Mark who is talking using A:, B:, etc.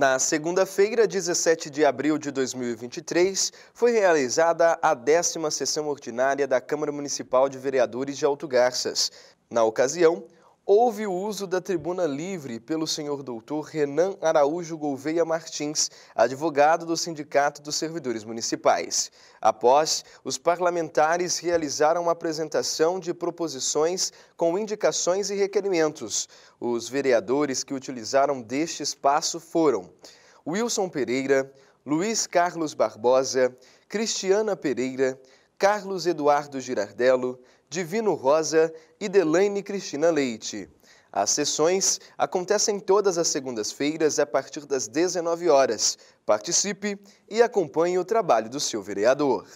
A: Na segunda-feira, 17 de abril de 2023, foi realizada a décima sessão ordinária da Câmara Municipal de Vereadores de Alto Garças. Na ocasião, houve o uso da tribuna livre pelo senhor doutor Renan Araújo Gouveia Martins, advogado do Sindicato dos Servidores Municipais. Após, os parlamentares realizaram uma apresentação de proposições com indicações e requerimentos. Os vereadores que utilizaram deste espaço foram Wilson Pereira, Luiz Carlos Barbosa, Cristiana Pereira, Carlos Eduardo Girardello, Divino Rosa e Delaine Cristina Leite. As sessões acontecem todas as segundas-feiras a partir das 19 horas. Participe e acompanhe o trabalho do seu vereador.